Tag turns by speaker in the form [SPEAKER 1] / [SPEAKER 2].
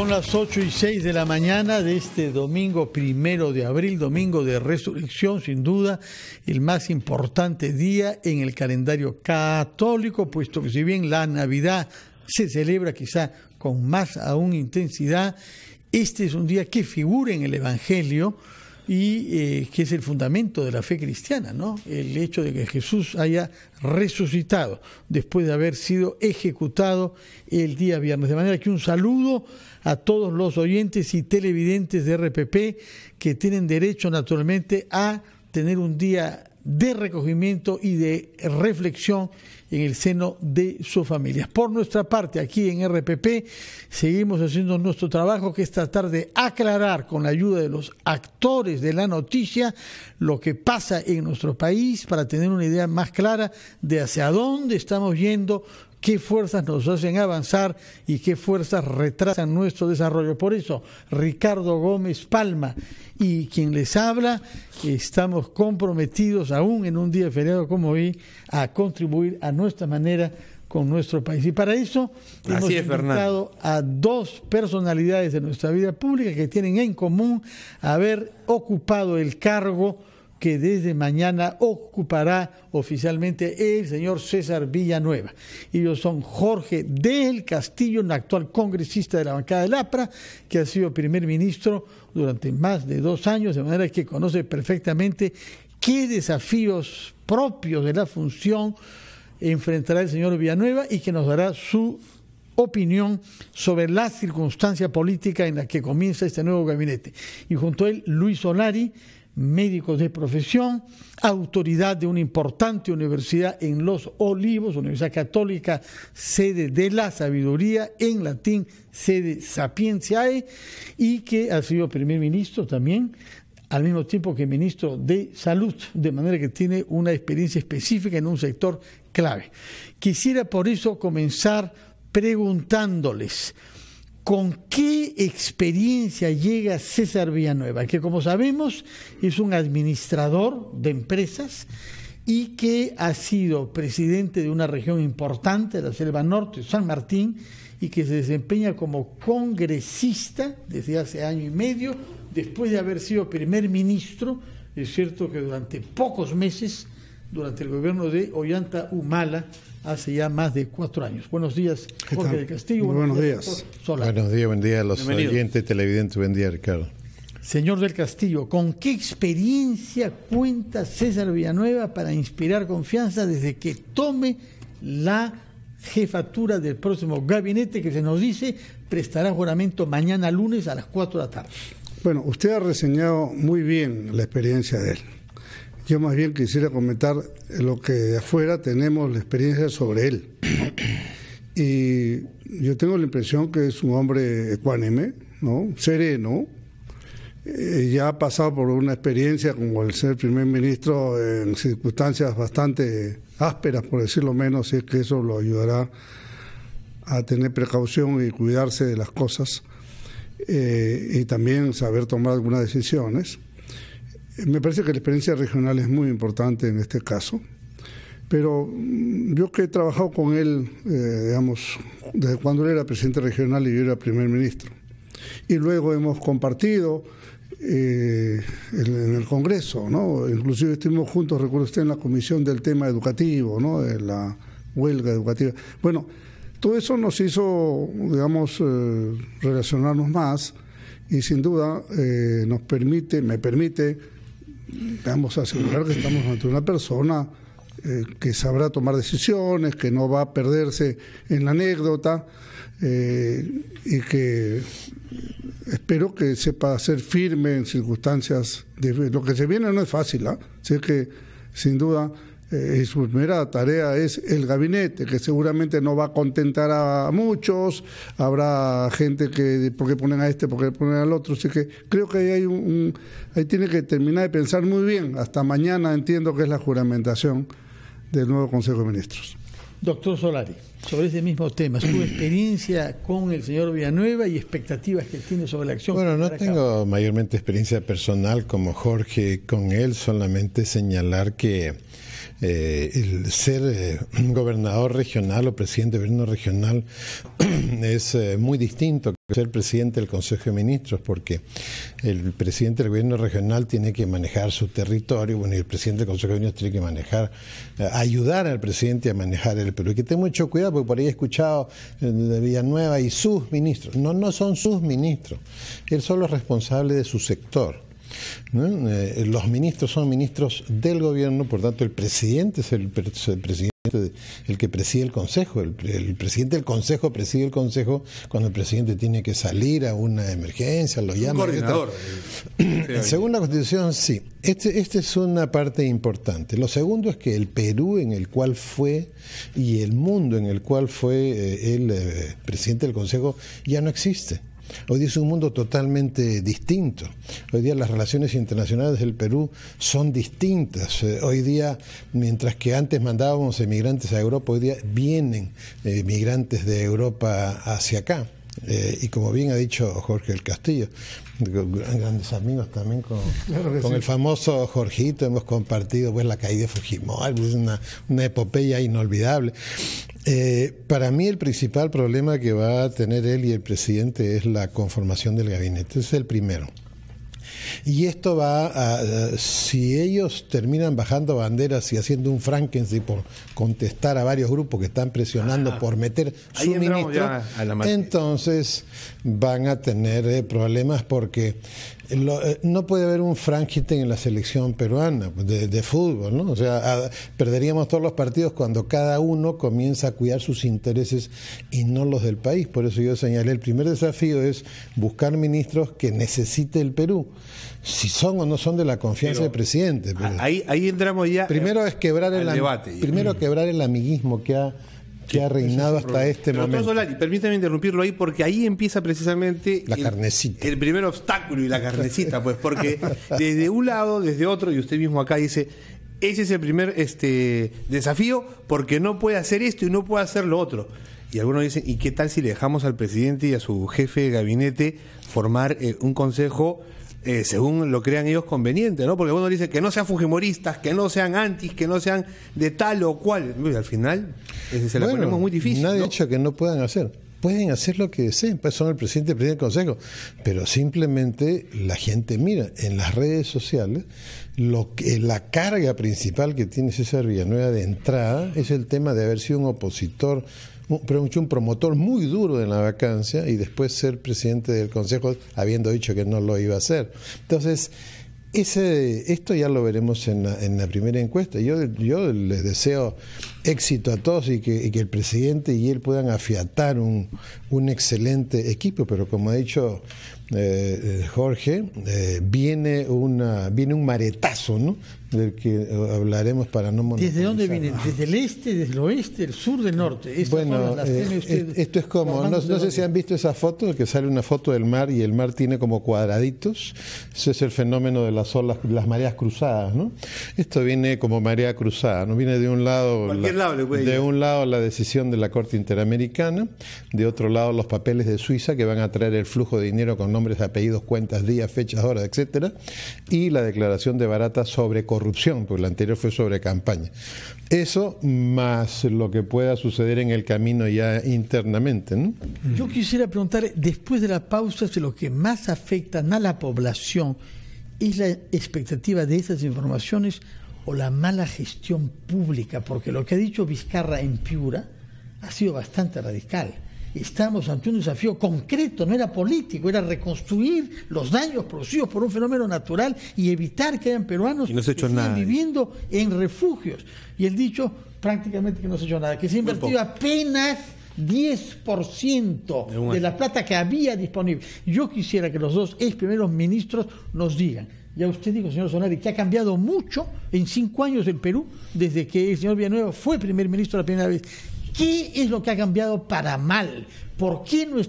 [SPEAKER 1] Son las ocho y seis de la mañana de este domingo primero de abril, domingo de resurrección, sin duda, el más importante día en el calendario católico, puesto que si bien la Navidad se celebra quizá con más aún intensidad, este es un día que figura en el Evangelio y eh, que es el fundamento de la fe cristiana, ¿no? El hecho de que Jesús haya resucitado después de haber sido ejecutado el día viernes. De manera que un saludo a todos los oyentes y televidentes de RPP que tienen derecho naturalmente a tener un día de recogimiento y de reflexión en el seno de sus familias. Por nuestra parte, aquí en RPP, seguimos haciendo nuestro trabajo, que es tratar de aclarar con la ayuda de los actores de la noticia lo que pasa en nuestro país para tener una idea más clara de hacia dónde estamos yendo, qué fuerzas nos hacen avanzar y qué fuerzas retrasan nuestro desarrollo. Por eso, Ricardo Gómez Palma y quien les habla, estamos comprometidos, aún en un día feriado como hoy, a contribuir a nuestra manera con nuestro país. Y para eso hemos invitado a dos personalidades de nuestra vida pública que tienen en común haber ocupado el cargo que desde mañana ocupará oficialmente el señor César Villanueva. Ellos son Jorge del Castillo, un actual congresista de la bancada del APRA, que ha sido primer ministro durante más de dos años, de manera que conoce perfectamente qué desafíos propios de la función enfrentará el señor Villanueva y que nos dará su opinión sobre la circunstancia política en la que comienza este nuevo gabinete. Y junto a él, Luis Solari, Médicos de profesión, autoridad de una importante universidad en Los Olivos, Universidad Católica, sede de la sabiduría, en latín, sede Sapienciae, y que ha sido primer ministro también al mismo tiempo que ministro de Salud, de manera que tiene una experiencia específica en un sector clave. Quisiera por eso comenzar preguntándoles ¿Con qué experiencia llega César Villanueva? Que como sabemos es un administrador de empresas y que ha sido presidente de una región importante, la Selva Norte, San Martín, y que se desempeña como congresista desde hace año y medio, después de haber sido primer ministro. Es cierto que durante pocos meses durante el gobierno de Ollanta Humala hace ya más de cuatro años. Buenos días, Jorge del Castillo. buenos, días.
[SPEAKER 2] buenos días, buen día a los oyentes televidentes, buen día, Ricardo.
[SPEAKER 1] Señor del Castillo, ¿con qué experiencia cuenta César Villanueva para inspirar confianza desde que tome la jefatura del próximo gabinete que se nos dice prestará juramento mañana lunes a las cuatro de la tarde?
[SPEAKER 3] Bueno, usted ha reseñado muy bien la experiencia de él. Yo más bien quisiera comentar lo que de afuera tenemos la experiencia sobre él. Y yo tengo la impresión que es un hombre ecuánime, ¿no? sereno. Eh, ya ha pasado por una experiencia como el ser primer ministro en circunstancias bastante ásperas, por decirlo menos, y es que eso lo ayudará a tener precaución y cuidarse de las cosas eh, y también saber tomar algunas decisiones me parece que la experiencia regional es muy importante en este caso, pero mm, yo que he trabajado con él, eh, digamos, desde cuando él era presidente regional y yo era primer ministro, y luego hemos compartido eh, en, el Congreso, ¿no? Inclusive estuvimos juntos, recuerdo usted, en la comisión del tema educativo, ¿no? De la huelga educativa. Bueno, todo eso nos hizo, digamos, eh, relacionarnos más y sin duda nos permite, me permite vamos a asegurar que estamos ante una persona eh, que sabrá tomar decisiones, que no va a perderse en la anécdota eh, y que espero que sepa ser firme en circunstancias. De, lo que se viene no es fácil, ¿ah? que sin duda eh, su primera tarea es el gabinete, que seguramente no va a contentar a muchos, habrá gente que, ¿por qué ponen a este? ¿Por qué ponen al otro? Así que creo que ahí, hay un, ahí tiene que terminar de pensar muy bien. Hasta mañana entiendo que es la juramentación del nuevo Consejo de Ministros.
[SPEAKER 1] Doctor Solari, sobre ese mismo tema, su experiencia con el señor Villanueva y expectativas que tiene sobre la acción. Bueno, no
[SPEAKER 3] tengo mayormente
[SPEAKER 2] experiencia personal como Jorge con él, solamente señalar que eh, el ser eh, gobernador regional o presidente del gobierno regional es eh, muy distinto que ser presidente del Consejo de Ministros, porque el presidente del gobierno regional tiene que manejar su territorio, bueno, y el presidente del Consejo de Ministros tiene que manejar, ayudar al presidente a manejar el Perú. Y que tenga mucho cuidado, porque por ahí he escuchado de Villanueva y sus ministros. No, no son sus ministros, él solo es responsable de su sector eh, los ministros son ministros del gobierno, por tanto el presidente es el, presidente el que preside el Consejo, el, presidente del Consejo preside el Consejo cuando el presidente tiene que salir a una emergencia, lo llama. Eh, Según la Constitución, sí. Esta este es una parte importante. Lo segundo es que el Perú en el cual fue y el mundo en el cual fue eh, el presidente del Consejo ya no existe. Hoy día es un mundo totalmente distinto. Hoy día las relaciones internacionales del Perú son distintas. Eh, hoy día, mientras que antes mandábamos emigrantes a Europa, hoy día vienen emigrantes eh, de Europa hacia acá. Eh, y como bien ha dicho Jorge el Castillo, grandes amigos también con, el famoso Jorgito, hemos compartido pues la caída de Fujimori, pues, una, epopeya inolvidable. Eh, para mí el principal problema que va a tener él y el presidente es la conformación del gabinete, es el primero. Y esto va a, si ellos terminan bajando banderas y haciendo un Frankenstein por contestar a varios grupos que están presionando por meter su ministro, entonces van a tener eh, problemas porque eh, no puede haber un Frankenstein en la selección peruana de, fútbol, ¿no? O sea, perderíamos todos los partidos cuando cada uno comienza a cuidar sus intereses y no los del país. Por eso yo señalé, el primer desafío es buscar ministros que necesite el Perú si son o no son de la confianza del presidente. ahí, ahí entramos ya. Primero eh, es quebrar el debate. Primero mm. quebrar el amiguismo que ha que ha reinado hasta este momento. permítame interrumpirlo ahí porque ahí empieza precisamente la el, el primer obstáculo y la carnecita, pues porque desde un lado, desde otro, y usted mismo acá dice, ese es el primer este, desafío porque no puede hacer esto y no puede hacer lo otro. Y algunos dicen, ¿y qué tal si le dejamos al presidente y a su jefe de gabinete formar eh, un consejo? Eh, según lo crean ellos conveniente, ¿no? Porque uno dice que no sean fujimoristas, que no sean antis, que no sean de tal o cual. al final se la ponemos muy difícil. Nadie ha dicho que no puedan hacer. Pueden hacer lo que deseen, pues, son el presidente, el presidente del consejo. Pero simplemente la gente mira en las redes sociales lo que, eh, la carga principal que tiene César Villanueva de entrada es el tema de haber sido un opositor un promotor muy duro en la vacancia y después ser presidente del Consejo habiendo dicho que no lo iba a hacer. Entonces, ese, esto ya lo veremos en la, primera encuesta. Yo, yo les deseo éxito a todos y que, el presidente y él puedan afiatar un, excelente equipo, pero como ha dicho eh, eh, Jorge, eh, viene, una, viene un maretazo, ¿no? del que eh, hablaremos para no
[SPEAKER 1] ¿Desde dónde vienen? Ah. ¿Desde el este, desde el oeste, el sur, del norte? bueno, las eh, esto es como, no, sé si
[SPEAKER 2] han visto esa foto, que sale una foto del mar y el mar tiene como cuadraditos. Ese es el fenómeno de las olas, las mareas cruzadas, ¿no? Esto viene como marea cruzada, ¿no? Viene de un lado, lado de un lado la decisión de la Corte Interamericana, de otro lado los papeles de Suiza que van a traer el flujo de dinero con nombres, apellidos, cuentas, días, fechas, horas, etcétera, y la declaración de Barata sobre corrupción, porque la anterior fue sobre campaña. Eso más lo que pueda suceder en el camino ya internamente.
[SPEAKER 1] Yo quisiera preguntar, después de la pausa, si lo que más afecta a la población es la expectativa de esas informaciones o la mala gestión pública, porque lo que ha dicho Vizcarra en Piura ha sido bastante radical estamos ante un desafío concreto, no era político, era reconstruir los daños producidos por un fenómeno natural y evitar que hayan peruanos que viviendo en refugios. Y el dicho prácticamente que no se ha hecho nada, que se ha invertido apenas 10% de la plata que había disponible. Yo quisiera que los dos ex primeros ministros nos digan, ya usted dijo, señor Sonari, que ha cambiado mucho en cinco años el Perú, desde que el señor Villanueva fue primer ministro la primera vez. ¿Qué es lo que ha cambiado para mal? ¿Por qué nuestro